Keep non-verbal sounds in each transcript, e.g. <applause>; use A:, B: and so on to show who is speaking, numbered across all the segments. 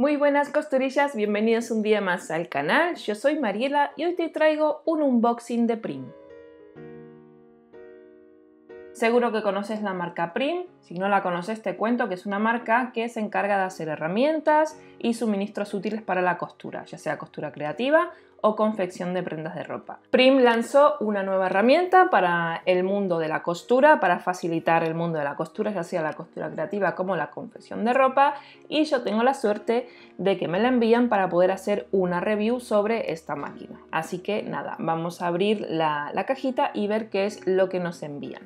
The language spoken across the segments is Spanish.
A: Muy buenas costurillas, bienvenidos un día más al canal. Yo soy Mariela y hoy te traigo un unboxing de Prim. Seguro que conoces la marca Prim, si no la conoces te cuento que es una marca que se encarga de hacer herramientas y suministros útiles para la costura, ya sea costura creativa o confección de prendas de ropa. Prim lanzó una nueva herramienta para el mundo de la costura, para facilitar el mundo de la costura, ya sea la costura creativa como la confección de ropa, y yo tengo la suerte de que me la envían para poder hacer una review sobre esta máquina. Así que nada, vamos a abrir la, cajita y ver qué es lo que nos envían.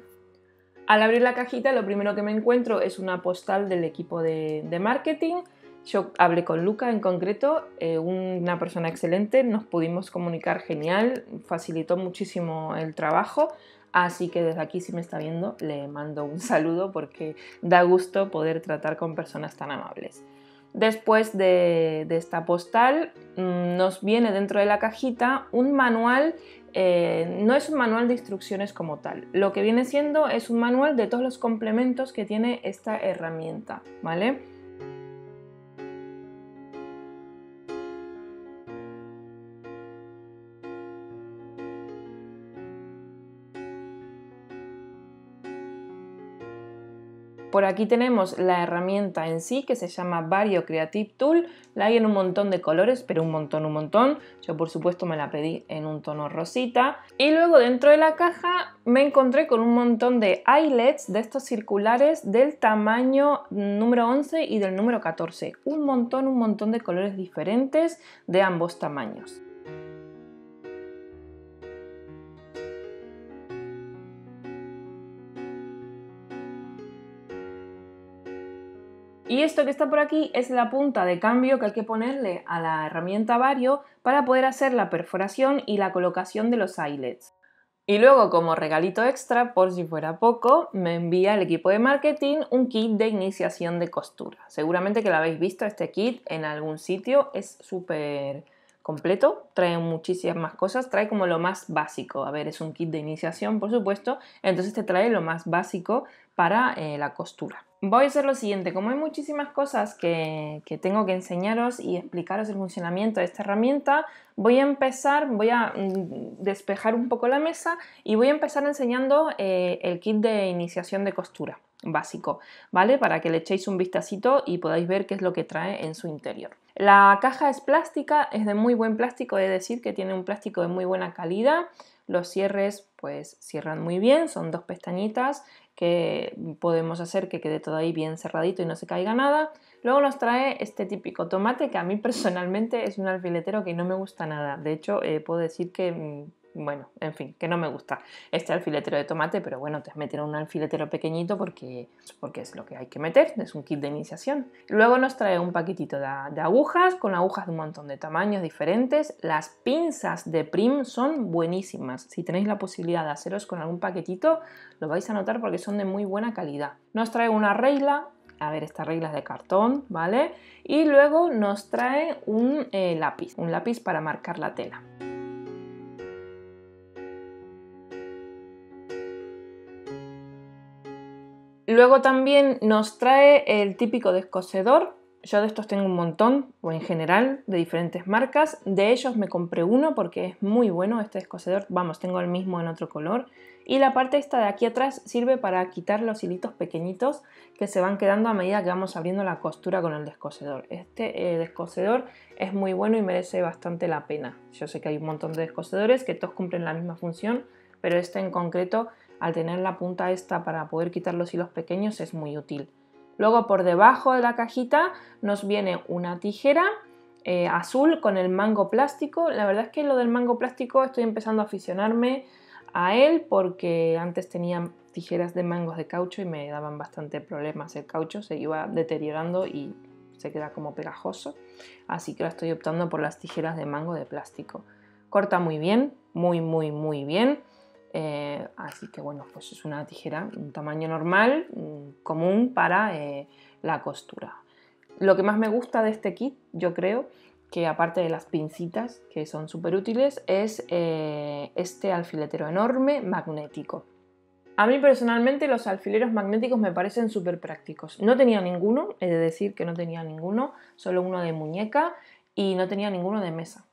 A: Al abrir la cajita lo primero que me encuentro es una postal del equipo de marketing yo hablé con Luca en concreto, eh, una persona excelente, nos pudimos comunicar genial, facilitó muchísimo el trabajo, así que desde aquí si me está viendo le mando un <laughs> saludo porque da gusto poder tratar con personas tan amables. Después de, esta postal mm, nos viene dentro de la cajita un manual, eh, no es un manual de instrucciones como tal, lo que viene siendo es un manual de todos los complementos que tiene esta herramienta, ¿vale? por aquí tenemos la herramienta en sí que se llama Vario Creative Tool. La hay en un montón de colores, pero un montón, un montón. Yo por supuesto me la pedí en un tono rosita. Y luego dentro de la caja me encontré con un montón de eyelets de estos circulares del tamaño número 11 y del número 14. Un montón, un montón de colores diferentes de ambos tamaños. Y esto que está por aquí es la punta de cambio que hay que ponerle a la herramienta Vario para poder hacer la perforación y la colocación de los eyelets. Y luego, como regalito extra, por si fuera poco, me envía el equipo de marketing un kit de iniciación de costura. Seguramente que lo habéis visto este kit en algún sitio, es súper completo, trae muchísimas más cosas, trae como lo más básico. A ver, es un kit de iniciación, por supuesto, entonces te trae lo más básico para eh, la costura. Voy a hacer lo siguiente, como hay muchísimas cosas que, tengo que enseñaros y explicaros el funcionamiento de esta herramienta, voy a empezar, voy a mm, despejar un poco la mesa y voy a empezar enseñando eh, el kit de iniciación de costura básico, ¿vale? Para que le echéis un vistacito y podáis ver qué es lo que trae en su interior. La caja es plástica, es de muy buen plástico, es decir, que tiene un plástico de muy buena calidad. Los cierres pues cierran muy bien, son dos pestañitas que podemos hacer que quede todo ahí bien cerradito y no se caiga nada. Luego nos trae este típico tomate que a mí personalmente es un alfiletero que no me gusta nada. De hecho, eh, puedo decir que mm, bueno, en fin, que no me gusta este alfiletero de tomate, pero bueno, te meten un alfiletero pequeñito porque, porque es lo que hay que meter, es un kit de iniciación. Luego nos trae un paquetito de, agujas, con agujas de un montón de tamaños diferentes. Las pinzas de Prim son buenísimas. Si tenéis la posibilidad de haceros con algún paquetito, lo vais a notar porque son de muy buena calidad. Nos trae una regla, a ver, estas reglas de cartón, ¿vale? Y luego nos trae un eh, lápiz, un lápiz para marcar la tela. Luego también nos trae el típico descosedor. Yo de estos tengo un montón, o en general, de diferentes marcas. De ellos me compré uno porque es muy bueno este descosedor. Vamos, tengo el mismo en otro color. Y la parte esta de aquí atrás sirve para quitar los hilitos pequeñitos que se van quedando a medida que vamos abriendo la costura con el descosedor. Este descocedor eh, descosedor es muy bueno y merece bastante la pena. Yo sé que hay un montón de descosedores que todos cumplen la misma función, pero este en concreto al tener la punta esta para poder quitar los hilos pequeños es muy útil. Luego por debajo de la cajita nos viene una tijera eh, azul con el mango plástico. La verdad es que lo del mango plástico estoy empezando a aficionarme a él porque antes tenía tijeras de mangos de caucho y me daban bastante problemas. El caucho se iba deteriorando y se queda como pegajoso. Así que ahora estoy optando por las tijeras de mango de plástico. Corta muy bien, muy, muy, muy bien. Eh, así que bueno, pues es una tijera, un tamaño normal, mm, común para eh, la costura. Lo que más me gusta de este kit, yo creo, que aparte de las pincitas, que son súper útiles, es eh, este alfiletero enorme magnético. A mí personalmente los alfileros magnéticos me parecen súper prácticos. No tenía ninguno, he de decir que no tenía ninguno, solo uno de muñeca y no tenía ninguno de mesa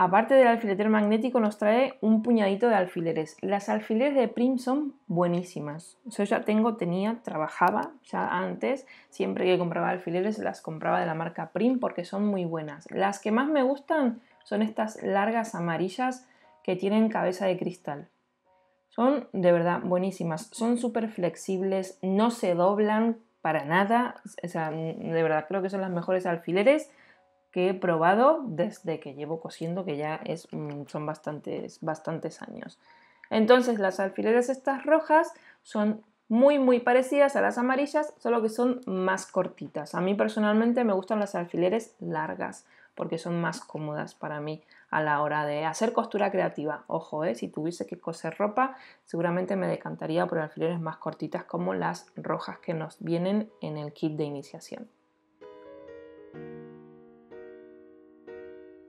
A: aparte del alfiletero magnético, nos trae un puñadito de alfileres. Las alfileres de Prim son buenísimas. Yo ya tengo, tenía, trabajaba ya antes. Siempre que compraba alfileres las compraba de la marca Prim porque son muy buenas. Las que más me gustan son estas largas amarillas que tienen cabeza de cristal. Son de verdad buenísimas. Son súper flexibles, no se doblan para nada. O sea, de verdad creo que son las mejores alfileres que he probado desde que llevo cosiendo, que ya es, mm, son bastantes, bastantes años. Entonces las alfileres estas rojas son muy muy parecidas a las amarillas, solo que son más cortitas. A mí personalmente me gustan las alfileres largas porque son más cómodas para mí a la hora de hacer costura creativa. Ojo, eh, si tuviese que coser ropa, seguramente me decantaría por alfileres más cortitas como las rojas que nos vienen en el kit de iniciación.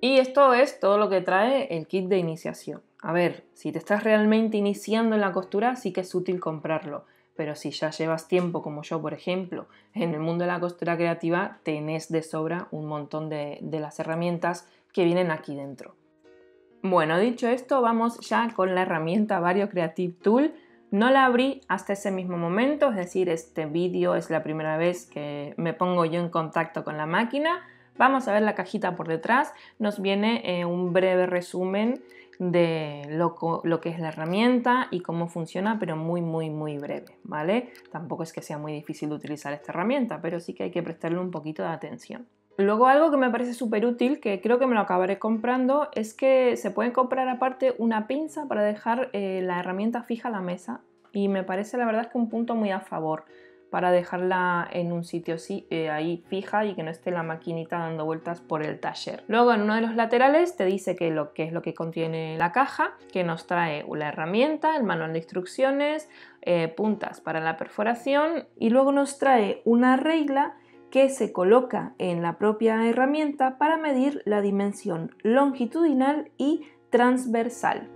A: Y esto es todo lo que trae el kit de iniciación. A ver, si te estás realmente iniciando en la costura, sí que es útil comprarlo. Pero si ya llevas tiempo, como yo, por ejemplo, en el mundo de la costura creativa, tenés de sobra un montón de, las herramientas que vienen aquí dentro. Bueno, dicho esto, vamos ya con la herramienta Vario Creative Tool. No la abrí hasta ese mismo momento, es decir, este vídeo es la primera vez que me pongo yo en contacto con la máquina, Vamos a ver la cajita por detrás, nos viene eh, un breve resumen de lo, que es la herramienta y cómo funciona, pero muy, muy, muy breve, ¿vale? Tampoco es que sea muy difícil de utilizar esta herramienta, pero sí que hay que prestarle un poquito de atención. Luego algo que me parece súper útil, que creo que me lo acabaré comprando, es que se puede comprar aparte una pinza para dejar eh, la herramienta fija a la mesa y me parece la verdad que un punto muy a favor para dejarla en un sitio así, eh, ahí fija y que no esté la maquinita dando vueltas por el taller. Luego en uno de los laterales te dice que lo que es lo que contiene la caja, que nos trae una herramienta, el manual de instrucciones, eh, puntas para la perforación y luego nos trae una regla que se coloca en la propia herramienta para medir la dimensión longitudinal y transversal.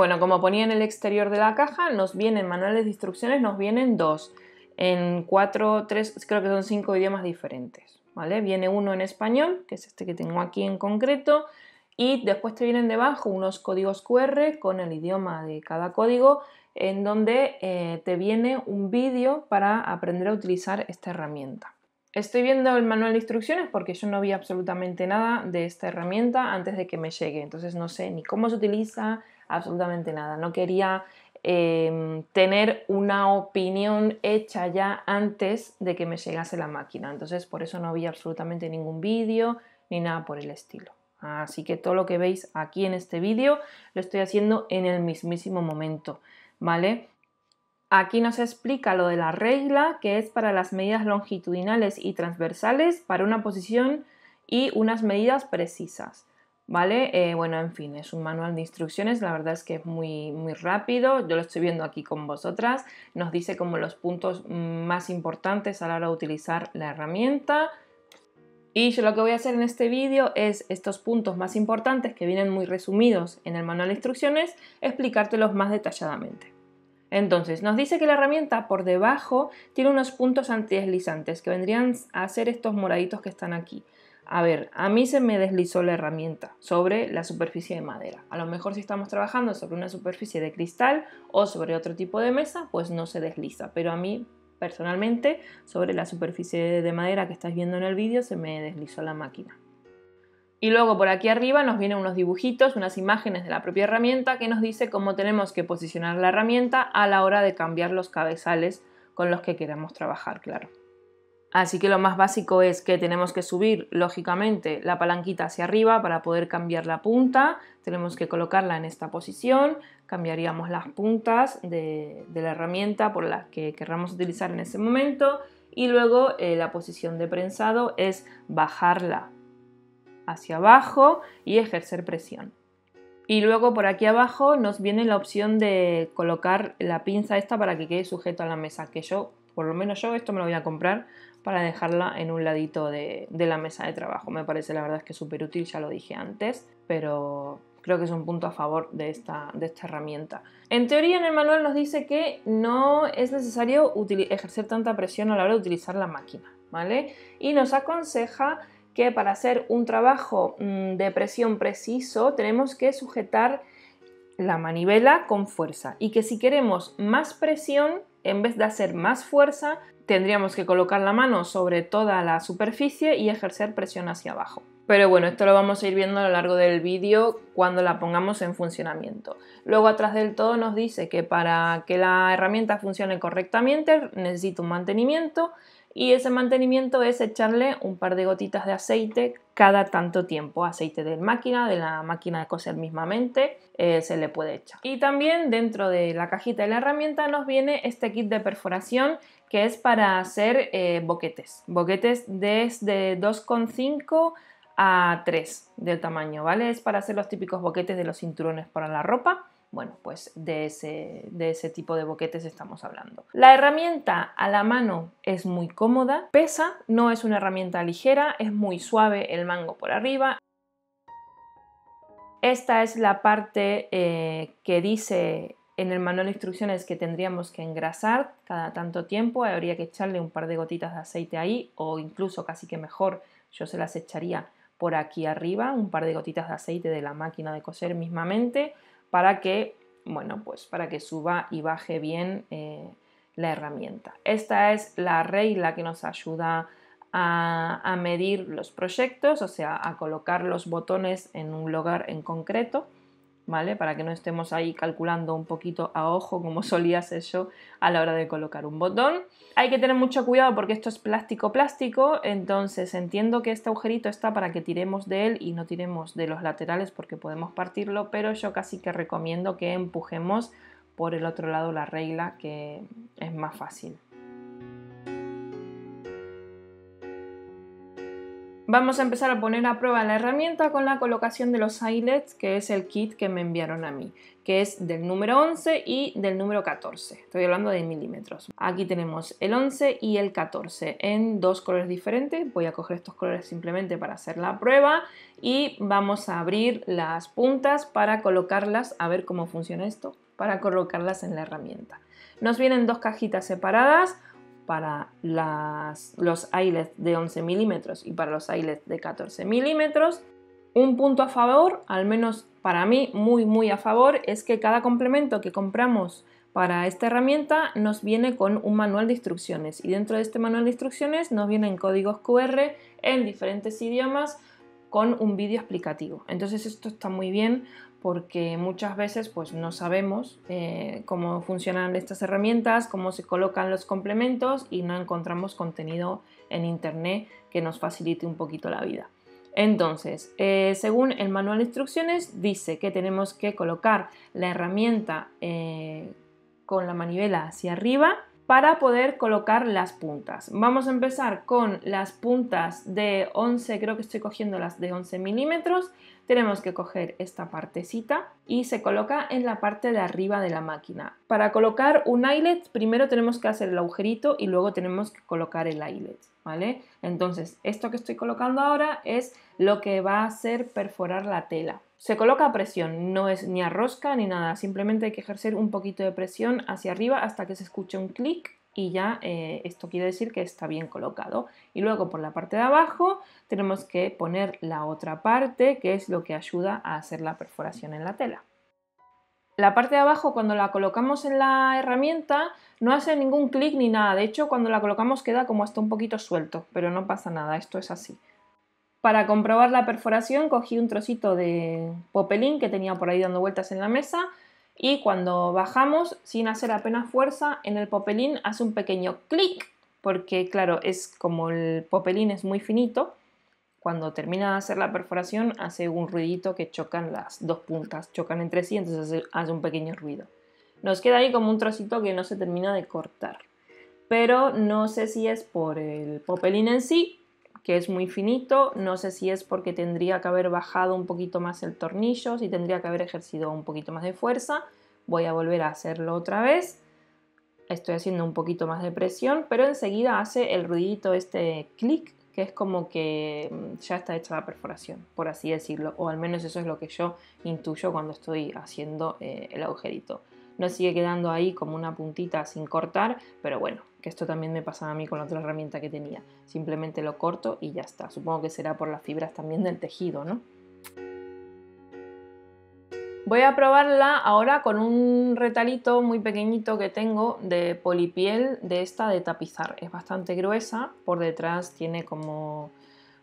A: Bueno, como ponía en el exterior de la caja, nos vienen manuales de instrucciones, nos vienen dos, en cuatro, tres, creo que son cinco idiomas diferentes, ¿vale? Viene uno en español, que es este que tengo aquí en concreto, y después te vienen debajo unos códigos QR con el idioma de cada código, en donde eh, te viene un vídeo para aprender a utilizar esta herramienta. Estoy viendo el manual de instrucciones porque yo no vi absolutamente nada de esta herramienta antes de que me llegue, entonces no sé ni cómo se utiliza, absolutamente nada. No quería em, tener una opinión hecha ya antes de que me llegase la máquina. Entonces por eso no vi absolutamente ningún vídeo ni nada por el estilo. Así que todo lo que veis aquí en este vídeo lo estoy haciendo en el mismísimo momento, ¿vale? Aquí nos explica lo de la regla, que es para las medidas longitudinales y transversales para una posición y unas medidas precisas. ¿vale? Eh, bueno, en fin, es un manual de instrucciones, la verdad es que es muy, muy rápido, yo lo estoy viendo aquí con vosotras, nos dice como los puntos más importantes a la hora de utilizar la herramienta. Y yo lo que voy a hacer en este vídeo es estos puntos más importantes que vienen muy resumidos en el manual de instrucciones, explicártelos más detalladamente. Entonces, nos dice que la herramienta por debajo tiene unos puntos antideslizantes que vendrían a ser estos moraditos que están aquí a ver, a mí se me deslizó la herramienta sobre la superficie de madera. A lo mejor si estamos trabajando sobre una superficie de cristal o sobre otro tipo de mesa, pues no se desliza, pero a mí personalmente sobre la superficie de madera que estás viendo en el vídeo se me deslizó la máquina. Y luego por aquí arriba nos vienen unos dibujitos, unas imágenes de la propia herramienta que nos dice cómo tenemos que posicionar la herramienta a la hora de cambiar los cabezales con los que queremos trabajar, claro. Así que lo más básico es que tenemos que subir, lógicamente, la palanquita hacia arriba para poder cambiar la punta. Tenemos que colocarla en esta posición. Cambiaríamos las puntas de, la herramienta por las que querramos utilizar en ese momento. Y luego eh, la posición de prensado es bajarla hacia abajo y ejercer presión. Y luego por aquí abajo nos viene la opción de colocar la pinza esta para que quede sujeto a la mesa, que yo, por lo menos yo, esto me lo voy a comprar para dejarla en un ladito de, la mesa de trabajo. Me parece la verdad es que súper útil, ya lo dije antes, pero creo que es un punto a favor de esta, de esta herramienta. En teoría en el manual nos dice que no es necesario ejercer tanta presión a la hora de utilizar la máquina, ¿vale? Y nos aconseja que para hacer un trabajo mm, de presión preciso tenemos que sujetar la manivela con fuerza y que si queremos más presión, en vez de hacer más fuerza, tendríamos que colocar la mano sobre toda la superficie y ejercer presión hacia abajo. Pero bueno, esto lo vamos a ir viendo a lo largo del vídeo cuando la pongamos en funcionamiento. Luego atrás del todo nos dice que para que la herramienta funcione correctamente necesita un mantenimiento y ese mantenimiento es echarle un par de gotitas de aceite cada tanto tiempo, aceite de máquina, de la máquina de coser mismamente, eh, se le puede echar. Y también dentro de la cajita de la herramienta nos viene este kit de perforación que es para hacer eh, boquetes. Boquetes desde 2,5 a 3 del tamaño, ¿vale? Es para hacer los típicos boquetes de los cinturones para la ropa. Bueno, pues de ese, de ese tipo de boquetes estamos hablando. La herramienta a la mano es muy cómoda, pesa, no es una herramienta ligera, es muy suave el mango por arriba, esta es la parte eh, que dice en el manual de instrucciones que tendríamos que engrasar cada tanto tiempo, habría que echarle un par de gotitas de aceite ahí o incluso casi que mejor yo se las echaría por aquí arriba, un par de gotitas de aceite de la máquina de coser mismamente para que, bueno, pues para que suba y baje bien eh, la herramienta. Esta es la regla que nos ayuda a medir los proyectos, o sea, a colocar los botones en un lugar en concreto. ¿vale? Para que no estemos ahí calculando un poquito a ojo como <laughs> solías eso a la hora de colocar un botón. Hay que tener mucho cuidado porque esto es plástico plástico, entonces entiendo que este agujerito está para que tiremos de él y no tiremos de los laterales porque podemos partirlo, pero yo casi que recomiendo que empujemos por el otro lado la regla que es más fácil. Vamos a empezar a poner a prueba la herramienta con la colocación de los eyelets, que es el kit que me enviaron a mí, que es del número 11 y del número 14. Estoy hablando de milímetros. Aquí tenemos el 11 y el 14 en dos colores diferentes. Voy a coger estos colores simplemente para hacer la prueba y vamos a abrir las puntas para colocarlas, a ver cómo funciona esto, para colocarlas en la herramienta. Nos vienen dos cajitas separadas, para las, los eyelets de 11 milímetros y para los eyelets de 14 milímetros. Un punto a favor, al menos para mí muy muy a favor, es que cada complemento que compramos para esta herramienta nos viene con un manual de instrucciones y dentro de este manual de instrucciones nos vienen códigos QR en diferentes idiomas con un vídeo explicativo. Entonces esto está muy bien porque muchas veces pues no sabemos eh, cómo funcionan estas herramientas, cómo se colocan los complementos y no encontramos contenido en internet que nos facilite un poquito la vida. Entonces, eh, según el manual de instrucciones, dice que tenemos que colocar la herramienta eh, con la manivela hacia arriba para poder colocar las puntas. Vamos a empezar con las puntas de 11, creo que estoy cogiendo las de 11 milímetros, tenemos que coger esta partecita y se coloca en la parte de arriba de la máquina. Para colocar un eyelet primero tenemos que hacer el agujerito y luego tenemos que colocar el eyelet, ¿vale? Entonces esto que estoy colocando ahora es lo que va a hacer perforar la tela. Se coloca a presión, no es ni a rosca ni nada, simplemente hay que ejercer un poquito de presión hacia arriba hasta que se escuche un clic y ya eh, esto quiere decir que está bien colocado. Y luego por la parte de abajo tenemos que poner la otra parte que es lo que ayuda a hacer la perforación en la tela. La parte de abajo cuando la colocamos en la herramienta no hace ningún clic ni nada, de hecho cuando la colocamos queda como hasta un poquito suelto, pero no pasa nada, esto es así. Para comprobar la perforación cogí un trocito de popelín que tenía por ahí dando vueltas en la mesa, y cuando bajamos, sin hacer apenas fuerza, en el popelín hace un pequeño clic, porque claro, es como el popelín es muy finito, cuando termina de hacer la perforación hace un ruidito que chocan las dos puntas, chocan entre sí, entonces hace un pequeño ruido. Nos queda ahí como un trocito que no se termina de cortar, pero no sé si es por el popelín en sí que es muy finito, no sé si es porque tendría que haber bajado un poquito más el tornillo, si tendría que haber ejercido un poquito más de fuerza, voy a volver a hacerlo otra vez, estoy haciendo un poquito más de presión, pero enseguida hace el ruidito este clic, que es como que mm, ya está hecha la perforación, por así decirlo, o al menos eso es lo que yo intuyo cuando estoy haciendo eh, el agujerito. No sigue quedando ahí como una puntita sin cortar, pero bueno, que esto también me pasaba a mí con la otra herramienta que tenía. Simplemente lo corto y ya está. Supongo que será por las fibras también del tejido, ¿no? Voy a probarla ahora con un retalito muy pequeñito que tengo de polipiel de esta de tapizar. Es bastante gruesa, por detrás tiene como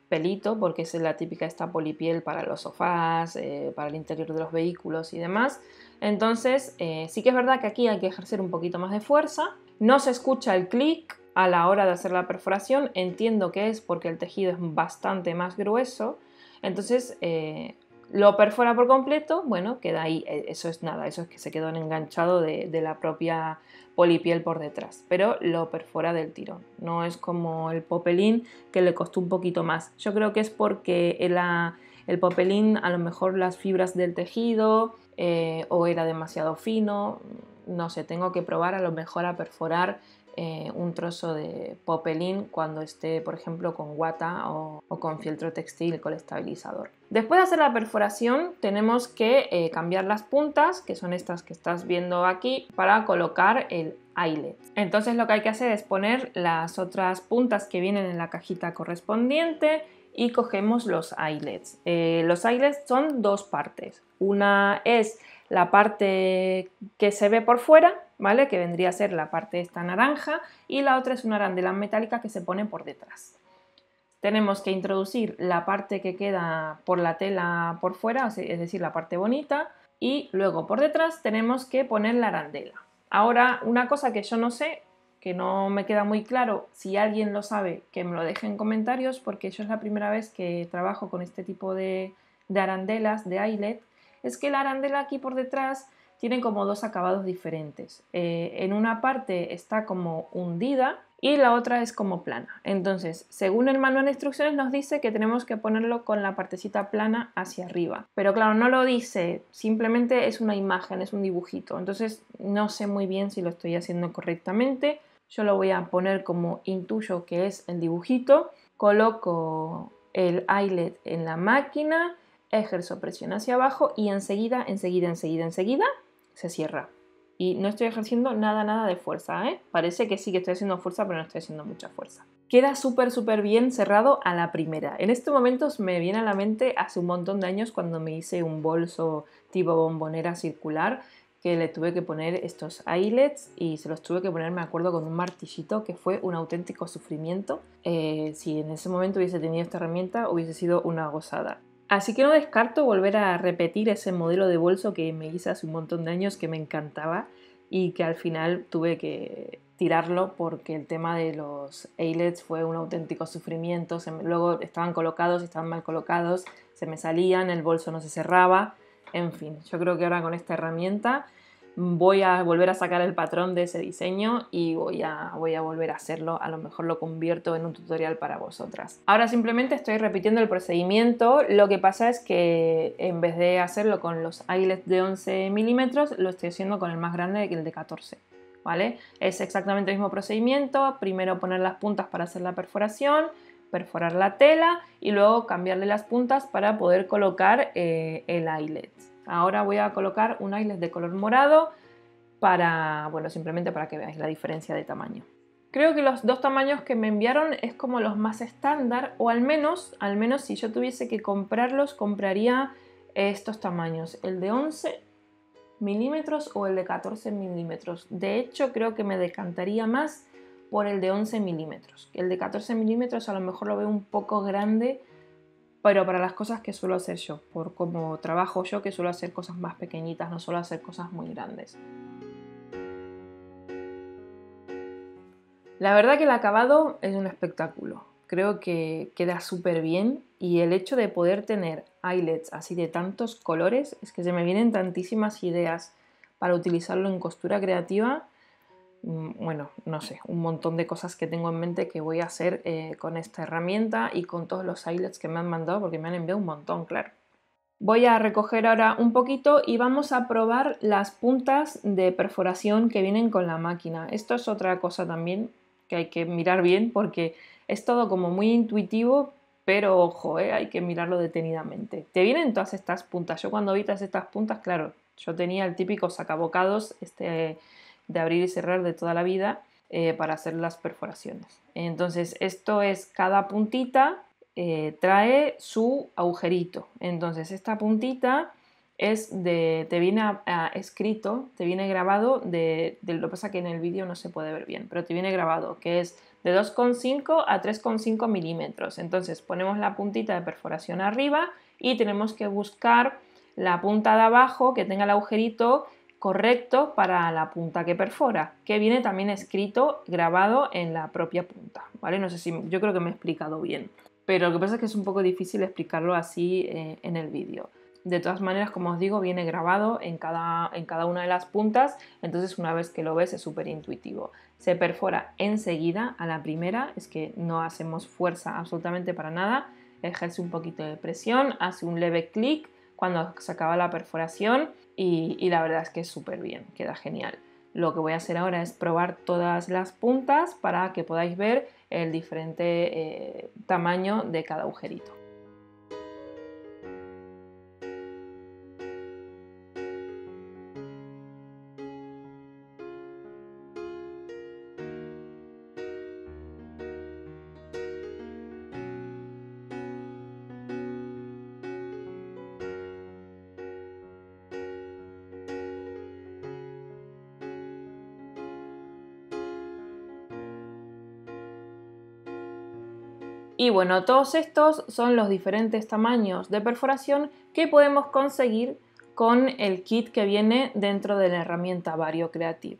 A: pelito porque es la típica esta polipiel para los sofás, eh, para el interior de los vehículos y demás. Entonces eh, sí que es verdad que aquí hay que ejercer un poquito más de fuerza, no se escucha el clic a la hora de hacer la perforación, entiendo que es porque el tejido es bastante más grueso, entonces eh, lo perfora por completo, bueno, queda ahí, e, eso es nada, eso es que se quedó enganchado de, la propia polipiel por detrás, pero lo perfora del tirón, no es como el popelín que le costó un poquito más. Yo creo que es porque el ah, popelín a lo mejor las fibras del tejido eh, o era demasiado fino, no sé, tengo que probar a lo mejor a perforar eh, un trozo de popelín cuando esté, por ejemplo, con guata o, con fieltro textil con estabilizador. Después de hacer la perforación, tenemos que eh, cambiar las puntas, que son estas que estás viendo aquí, para colocar el eyelet. Entonces lo que hay que hacer es poner las otras puntas que vienen en la cajita correspondiente y cogemos los eyelets. Eh, los eyelets son dos partes. Una es la parte que se ve por fuera, ¿vale? Que vendría a ser la parte esta naranja y la otra es una arandela metálica que se pone por detrás. Tenemos que introducir la parte que queda por la tela por fuera, es decir, la parte bonita, y luego por detrás tenemos que poner la arandela. Ahora, una cosa que yo no sé, que no me queda muy claro, si alguien lo sabe, que me lo deje en comentarios, porque yo es la primera vez que trabajo con este tipo de, de arandelas, de eyelet, es que la arandela aquí por detrás tiene como dos acabados diferentes. Eh, en una parte está como hundida y la otra es como plana. Entonces, según el manual de instrucciones nos dice que tenemos que ponerlo con la partecita plana hacia arriba. Pero claro, no lo dice, simplemente es una imagen, es un dibujito. Entonces, no sé muy bien si lo estoy haciendo correctamente. Yo lo voy a poner como intuyo que es el dibujito. Coloco el eyelet en la máquina ejerzo presión hacia abajo y enseguida, enseguida, enseguida, enseguida se cierra. Y no estoy ejerciendo nada, nada de fuerza, ¿eh? Parece que sí que estoy haciendo fuerza, pero no estoy haciendo mucha fuerza. Queda súper, súper bien cerrado a la primera. En estos momentos me viene a la mente hace un montón de años cuando me hice un bolso tipo bombonera circular que le tuve que poner estos eyelets y se los tuve que poner, me acuerdo, con un martillito que fue un auténtico sufrimiento. Eh, si en ese momento hubiese tenido esta herramienta, hubiese sido una gozada. Así que no descarto volver a repetir ese modelo de bolso que me hice hace un montón de años que me encantaba y que al final tuve que tirarlo porque el tema de los eyelets fue un auténtico sufrimiento. luego estaban colocados, estaban mal colocados, se me salían, el bolso no se cerraba. En fin, yo creo que ahora con esta herramienta voy a volver a sacar el patrón de ese diseño y voy a, volver a hacerlo, a lo mejor lo convierto en un tutorial para vosotras. Ahora simplemente estoy repitiendo el procedimiento, lo que pasa es que en vez de hacerlo con los eyelets de 11 milímetros, lo estoy haciendo con el más grande que el de 14. ¿Vale? Es exactamente el mismo procedimiento, primero poner las puntas para hacer la perforación, perforar la tela y luego cambiarle las puntas para poder colocar eh, el eyelet. Ahora voy a colocar un eyelet de color morado para, bueno, simplemente para que veáis la diferencia de tamaño. Creo que los dos tamaños que me enviaron es como los más estándar, o al menos, al menos si yo tuviese que comprarlos, compraría estos tamaños, el de 11 milímetros o el de 14 milímetros. De hecho, creo que me decantaría más por el de 11 milímetros. El de 14 milímetros a lo mejor lo veo un poco grande pero para las cosas que suelo hacer yo, por como trabajo yo, que suelo hacer cosas más pequeñitas, no suelo hacer cosas muy grandes. La verdad que el acabado es un espectáculo. Creo que queda súper bien y el hecho de poder tener eyelets así de tantos colores es que se me vienen tantísimas ideas para utilizarlo en costura creativa Mm, bueno, no sé, un montón de cosas que tengo en mente que voy a hacer eh, con esta herramienta y con todos los islets que me han mandado porque me han enviado un montón, claro. Voy a recoger ahora un poquito y vamos a probar las puntas de perforación que vienen con la máquina. Esto es otra cosa también que hay que mirar bien porque es todo como muy intuitivo, pero ojo, eh, hay que mirarlo detenidamente. Te vienen todas estas puntas. Yo cuando vi estas puntas, claro, yo tenía el típico sacabocados, este de abrir y cerrar de toda la vida eh, para hacer las perforaciones. Entonces, esto es cada puntita eh, trae su agujerito. Entonces, esta puntita es de, te viene escrito, te viene grabado de, lo que pasa que en el vídeo no se puede ver bien, pero te viene grabado, que es de 2,5 a 3,5 milímetros. Entonces ponemos la puntita de perforación arriba y tenemos que buscar la punta de abajo que tenga el agujerito correcto para la punta que perfora, que viene también escrito, grabado en la propia punta, ¿vale? No sé si, yo creo que me he explicado bien, pero lo que pasa es que es un poco difícil explicarlo así eh, en el vídeo. De todas maneras, como os digo, viene grabado en cada, en cada una de las puntas, entonces una vez que lo ves es súper intuitivo. Se perfora enseguida a la primera, es que no hacemos fuerza absolutamente para nada, ejerce un poquito de presión, hace un leve clic cuando se acaba la perforación y, la verdad es que es súper bien, queda genial. Lo que voy a hacer ahora es probar todas las puntas para que podáis ver el diferente eh, tamaño de cada agujerito. Y bueno, todos estos son los diferentes tamaños de perforación que podemos conseguir con el kit que viene dentro de la herramienta Vario Creative.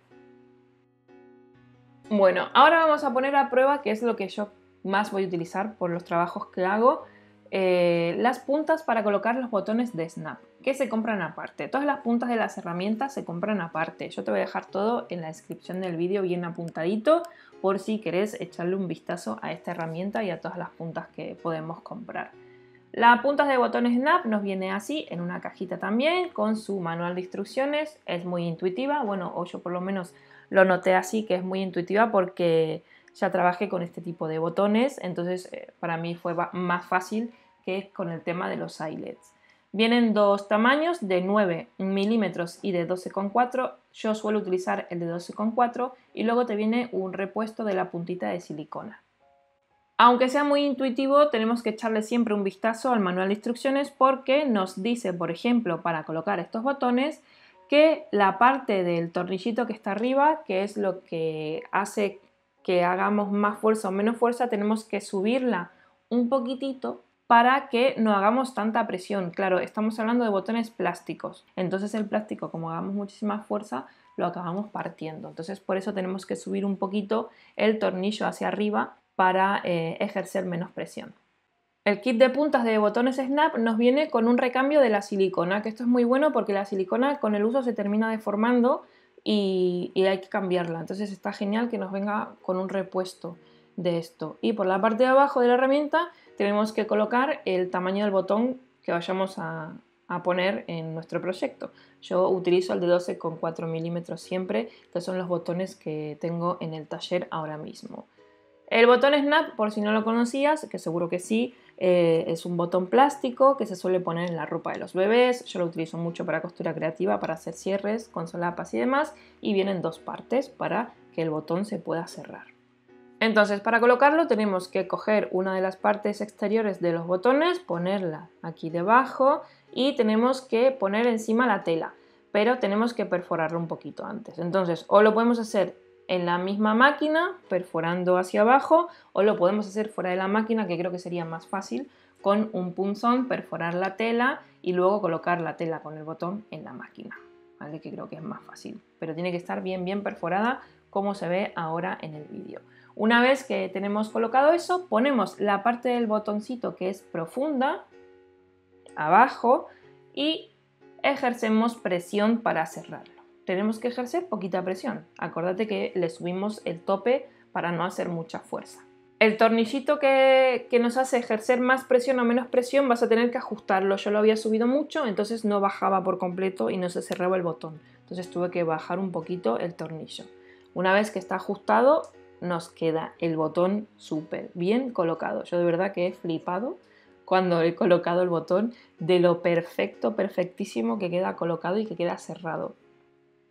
A: Bueno, ahora vamos a poner a prueba, que es lo que yo más voy a utilizar por los trabajos que hago, eh, las puntas para colocar los botones de snap, que se compran aparte. Todas las puntas de las herramientas se compran aparte. Yo te voy a dejar todo en la descripción del vídeo bien apuntadito por si querés echarle un vistazo a esta herramienta y a todas las puntas que podemos comprar. La puntas de botones Snap nos viene así, en una cajita también, con su manual de instrucciones. Es muy intuitiva, bueno, o yo por lo menos lo noté así, que es muy intuitiva porque ya trabajé con este tipo de botones, entonces eh, para mí fue más fácil que con el tema de los eyelets. Vienen dos tamaños, de 9 milímetros y de 12,4. Yo suelo utilizar el de 12,4 y luego te viene un repuesto de la puntita de silicona. Aunque sea muy intuitivo, tenemos que echarle siempre un vistazo al manual de instrucciones porque nos dice, por ejemplo, para colocar estos botones, que la parte del tornillito que está arriba, que es lo que hace que hagamos más fuerza o menos fuerza, tenemos que subirla un poquitito para que no hagamos tanta presión. Claro, estamos hablando de botones plásticos, entonces el plástico, como hagamos muchísima fuerza, lo acabamos partiendo. Entonces por eso tenemos que subir un poquito el tornillo hacia arriba para eh, ejercer menos presión. El kit de puntas de botones Snap nos viene con un recambio de la silicona, que esto es muy bueno porque la silicona con el uso se termina deformando y, y hay que cambiarla. Entonces está genial que nos venga con un repuesto de esto. Y por la parte de abajo de la herramienta tenemos que colocar el tamaño del botón que vayamos a, poner en nuestro proyecto. Yo utilizo el de 12,4 milímetros siempre, que son los botones que tengo en el taller ahora mismo. El botón Snap, por si no lo conocías, que seguro que sí, eh, es un botón plástico que se suele poner en la ropa de los bebés. Yo lo utilizo mucho para costura creativa, para hacer cierres con solapas y demás. Y vienen dos partes para que el botón se pueda cerrar. Entonces, para colocarlo tenemos que coger una de las partes exteriores de los botones, ponerla aquí debajo y tenemos que poner encima la tela, pero tenemos que perforarlo un poquito antes. Entonces, o lo podemos hacer en la misma máquina, perforando hacia abajo, o lo podemos hacer fuera de la máquina, que creo que sería más fácil, con un punzón perforar la tela y luego colocar la tela con el botón en la máquina, ¿vale? Que creo que es más fácil, pero tiene que estar bien, bien perforada como se ve ahora en el vídeo. Una vez que tenemos colocado eso, ponemos la parte del botoncito que es profunda abajo y ejercemos presión para cerrarlo. Tenemos que ejercer poquita presión. Acordate que le subimos el tope para no hacer mucha fuerza. El tornillito que, que, nos hace ejercer más presión o menos presión vas a tener que ajustarlo. Yo lo había subido mucho, entonces no bajaba por completo y no se cerraba el botón. Entonces tuve que bajar un poquito el tornillo. Una vez que está ajustado, nos queda el botón súper bien colocado. Yo de verdad que he flipado cuando he colocado el botón de lo perfecto, perfectísimo que queda colocado y que queda cerrado.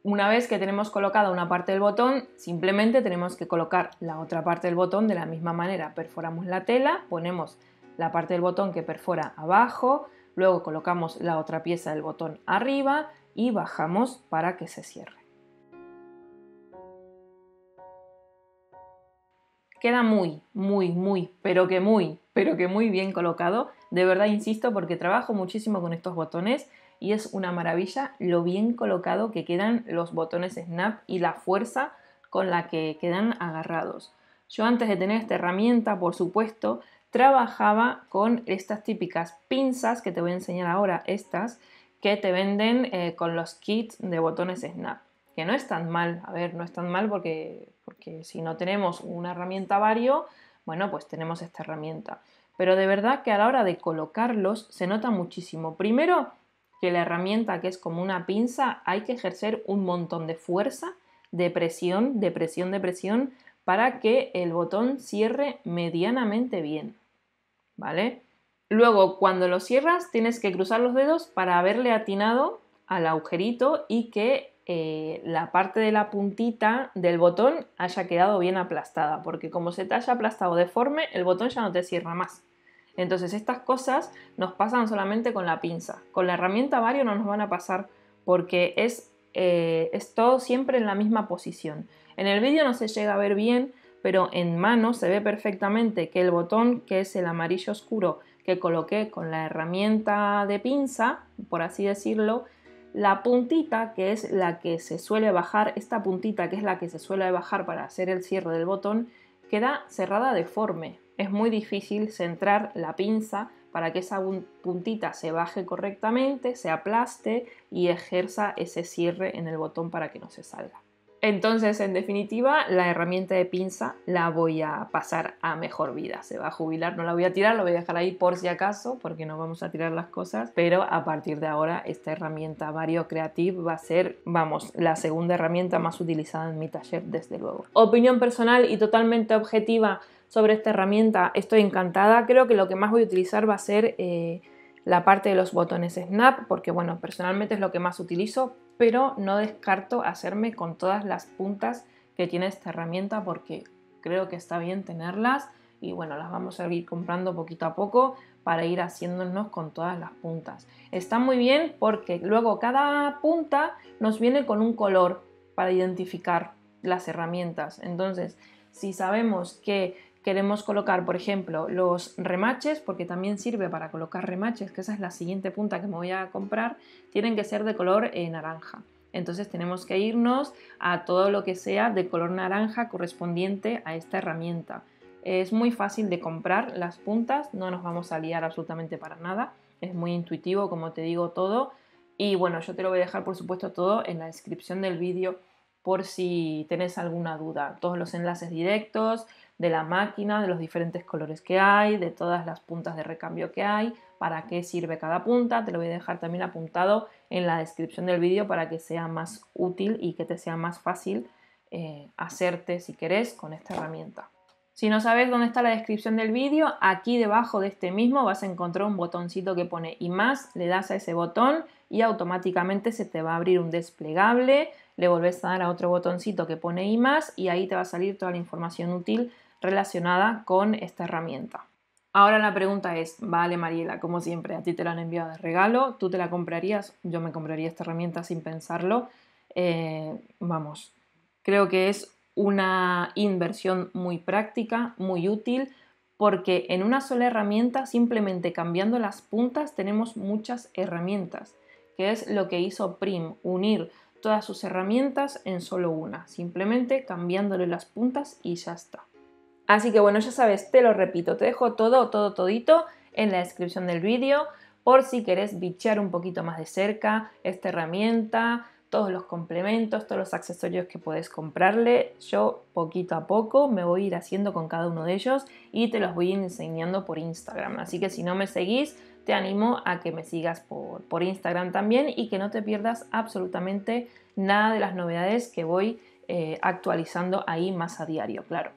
A: Una vez que tenemos colocada una parte del botón, simplemente tenemos que colocar la otra parte del botón de la misma manera. Perforamos la tela, ponemos la parte del botón que perfora abajo, luego colocamos la otra pieza del botón arriba y bajamos para que se cierre. queda muy, muy, muy, pero que muy, pero que muy bien colocado. De verdad, insisto, porque trabajo muchísimo con estos botones y es una maravilla lo bien colocado que quedan los botones snap y la fuerza con la que quedan agarrados. Yo antes de tener esta herramienta, por supuesto, trabajaba con estas típicas pinzas que te voy a enseñar ahora, estas, que te venden eh, con los kits de botones snap que no es tan mal. A ver, no es tan mal porque, porque si no tenemos una herramienta vario, bueno, pues tenemos esta herramienta. Pero de verdad que a la hora de colocarlos se nota muchísimo. Primero, que la herramienta que es como una pinza hay que ejercer un montón de fuerza, de presión, de presión, de presión para que el botón cierre medianamente bien. ¿Vale? Luego, cuando lo cierras, tienes que cruzar los dedos para haberle atinado al agujerito y que eh, la parte de la puntita del botón haya quedado bien aplastada, porque como se te haya aplastado deforme, el botón ya no te cierra más. Entonces estas cosas nos pasan solamente con la pinza. Con la herramienta vario no nos van a pasar porque es, eh, es todo siempre en la misma posición. En el vídeo no se llega a ver bien, pero en mano se ve perfectamente que el botón, que es el amarillo oscuro que coloqué con la herramienta de pinza, por así decirlo, la puntita que es la que se suele bajar, esta puntita que es la que se suele bajar para hacer el cierre del botón, queda cerrada deforme. Es muy difícil centrar la pinza para que esa puntita se baje correctamente, se aplaste y ejerza ese cierre en el botón para que no se salga. Entonces, en definitiva, la herramienta de pinza la voy a pasar a mejor vida. Se va a jubilar, no la voy a tirar, la voy a dejar ahí por si acaso, porque no vamos a tirar las cosas. Pero a partir de ahora, esta herramienta Vario Creative va a ser, vamos, la segunda herramienta más utilizada en mi taller, desde luego. Opinión personal y totalmente objetiva sobre esta herramienta, estoy encantada. Creo que lo que más voy a utilizar va a ser... Eh, la parte de los botones snap porque bueno personalmente es lo que más utilizo pero no descarto hacerme con todas las puntas que tiene esta herramienta porque creo que está bien tenerlas y bueno, las vamos a ir comprando poquito a poco para ir haciéndonos con todas las puntas. Está muy bien porque luego cada punta nos viene con un color para identificar las herramientas. Entonces, si sabemos que Queremos colocar, por ejemplo, los remaches, porque también sirve para colocar remaches, que esa es la siguiente punta que me voy a comprar, tienen que ser de color eh, naranja. Entonces tenemos que irnos a todo lo que sea de color naranja correspondiente a esta herramienta. Es muy fácil de comprar las puntas, no nos vamos a liar absolutamente para nada. Es muy intuitivo, como te digo, todo. Y bueno, yo te lo voy a dejar por supuesto todo en la descripción del vídeo por si tenés alguna duda. Todos los enlaces directos de la máquina, de los diferentes colores que hay, de todas las puntas de recambio que hay, para qué sirve cada punta. Te lo voy a dejar también apuntado en la descripción del vídeo para que sea más útil y que te sea más fácil eh, hacerte, si querés, con esta herramienta. Si no sabes dónde está la descripción del vídeo, aquí debajo de este mismo vas a encontrar un botoncito que pone y más, le das a ese botón y automáticamente se te va a abrir un desplegable le volvés a dar a otro botoncito que pone y más y ahí te va a salir toda la información útil relacionada con esta herramienta. Ahora la pregunta es, vale Mariela, como siempre, a ti te la han enviado de regalo, tú te la comprarías, yo me compraría esta herramienta sin pensarlo. Eh, vamos, creo que es una inversión muy práctica, muy útil, porque en una sola herramienta, simplemente cambiando las puntas, tenemos muchas herramientas, que es lo que hizo Prim, unir todas sus herramientas en solo una, simplemente cambiándole las puntas y ya está. Así que bueno, ya sabes, te lo repito, te dejo todo, todo, todito en la descripción del vídeo por si querés bichear un poquito más de cerca esta herramienta, todos los complementos, todos los accesorios que puedes comprarle. Yo poquito a poco me voy a ir haciendo con cada uno de ellos y te los voy enseñando por Instagram. Así que si no me seguís, te animo a que me sigas por, Instagram también y que no te pierdas absolutamente nada de las novedades que voy eh, actualizando ahí más a diario, claro.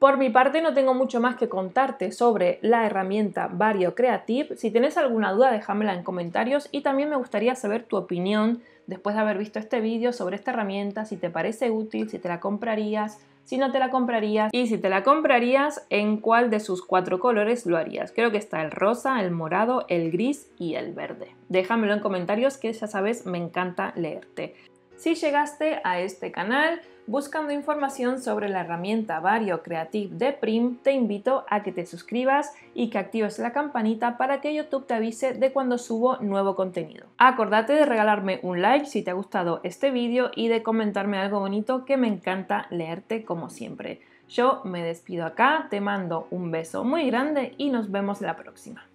A: Por mi parte no tengo mucho más que contarte sobre la herramienta Vario Creative. Si tienes alguna duda déjamela en comentarios y también me gustaría saber tu opinión después de haber visto este vídeo sobre esta herramienta, si te parece útil, si te la comprarías, si no te la comprarías y si te la comprarías, en cuál de sus cuatro colores lo harías. Creo que está el rosa, el morado, el gris y el verde. Déjamelo en comentarios que ya sabes, me encanta leerte. Si llegaste a este canal buscando información sobre la herramienta Vario Creative de Prim, te invito a que te suscribas y que actives la campanita para que YouTube te avise de cuando subo nuevo contenido. Acordate de regalarme un like si te ha gustado este vídeo y de comentarme algo bonito que me encanta leerte como siempre. Yo me despido acá, te mando un beso muy grande y nos vemos la próxima.